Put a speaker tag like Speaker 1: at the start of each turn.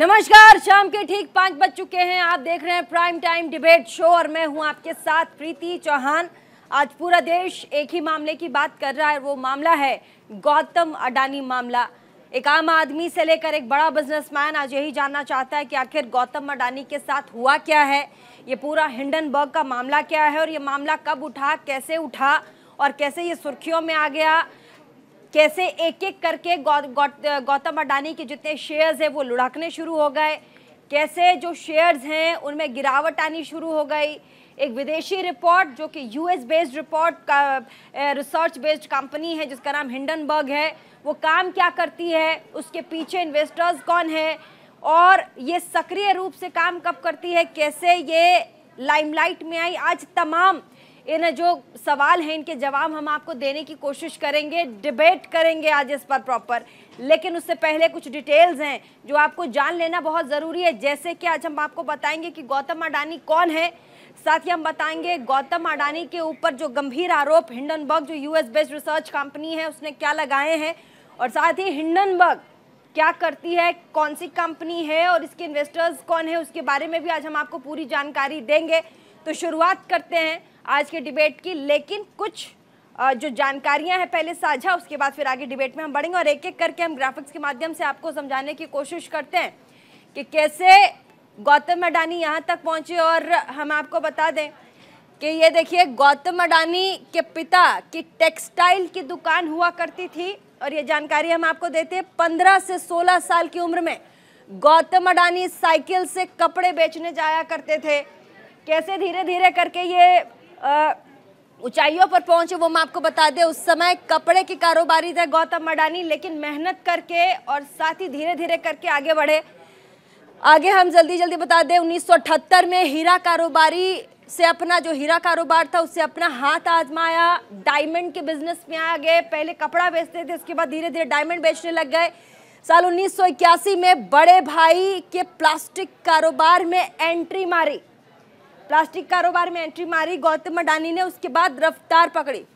Speaker 1: नमस्कार शाम के ठीक पाँच बज चुके हैं आप देख रहे हैं प्राइम टाइम डिबेट शो और मैं हूं आपके साथ प्रीति चौहान आज पूरा देश एक ही मामले की बात कर रहा है वो मामला है गौतम अडानी मामला एक आम आदमी से लेकर एक बड़ा बिजनेसमैन आज यही जानना चाहता है कि आखिर गौतम अडानी के साथ हुआ क्या है ये पूरा हिंडनबर्ग का मामला क्या है और ये मामला कब उठा कैसे उठा और कैसे ये सुर्खियों में आ गया कैसे एक एक करके गौ, गौ, गौतम अडानी के जितने शेयर्स हैं वो लुढ़कने शुरू हो गए कैसे जो शेयर्स हैं उनमें गिरावट आनी शुरू हो गई एक विदेशी रिपोर्ट जो कि यूएस बेस्ड रिपोर्ट का रिसर्च बेस्ड कंपनी है जिसका नाम हिंडनबर्ग है वो काम क्या करती है उसके पीछे इन्वेस्टर्स कौन है और ये सक्रिय रूप से काम कब करती है कैसे ये लाइमलाइट में आई आज तमाम इन जो सवाल हैं इनके जवाब हम आपको देने की कोशिश करेंगे डिबेट करेंगे आज इस पर प्रॉपर लेकिन उससे पहले कुछ डिटेल्स हैं जो आपको जान लेना बहुत ज़रूरी है जैसे कि आज हम आपको बताएंगे कि गौतम अडानी कौन है साथ ही हम बताएंगे गौतम अडानी के ऊपर जो गंभीर आरोप हिंडनबर्ग जो यू बेस्ड रिसर्च कंपनी है उसने क्या लगाए हैं और साथ ही हिंडनबर्ग क्या करती है कौन सी कंपनी है और इसके इन्वेस्टर्स कौन है उसके बारे में भी आज हम आपको पूरी जानकारी देंगे तो शुरुआत करते हैं आज के डिबेट की लेकिन कुछ जो जानकारियां हैं पहले साझा उसके बाद फिर आगे डिबेट में हम बढ़ेंगे और एक एक करके हम ग्राफिक्स के माध्यम से आपको समझाने की कोशिश करते हैं कि कैसे गौतम अडानी यहाँ तक पहुँचे और हम आपको बता दें कि ये देखिए गौतम अडानी के पिता की टेक्सटाइल की दुकान हुआ करती थी और ये जानकारी हम आपको देते हैं पंद्रह से सोलह साल की उम्र में गौतम अडानी साइकिल से कपड़े बेचने जाया करते थे कैसे धीरे धीरे करके ये ऊंचाइयों पर पहुंचे वो हम आपको बता दें उस समय कपड़े के कारोबारी थे गौतम मडानी लेकिन मेहनत करके और साथ ही धीरे धीरे करके आगे बढ़े आगे हम जल्दी जल्दी बता दें उन्नीस में हीरा कारोबारी से अपना जो हीरा कारोबार था उससे अपना हाथ आजमाया डायमंड के बिजनेस में आ गए पहले कपड़ा बेचते थे उसके बाद धीरे धीरे डायमंड बेचने लग गए साल 1981 में बड़े भाई के प्लास्टिक कारोबार में एंट्री मारी प्लास्टिक कारोबार में एंट्री मारी गौतम अडानी ने उसके बाद रफ्तार पकड़ी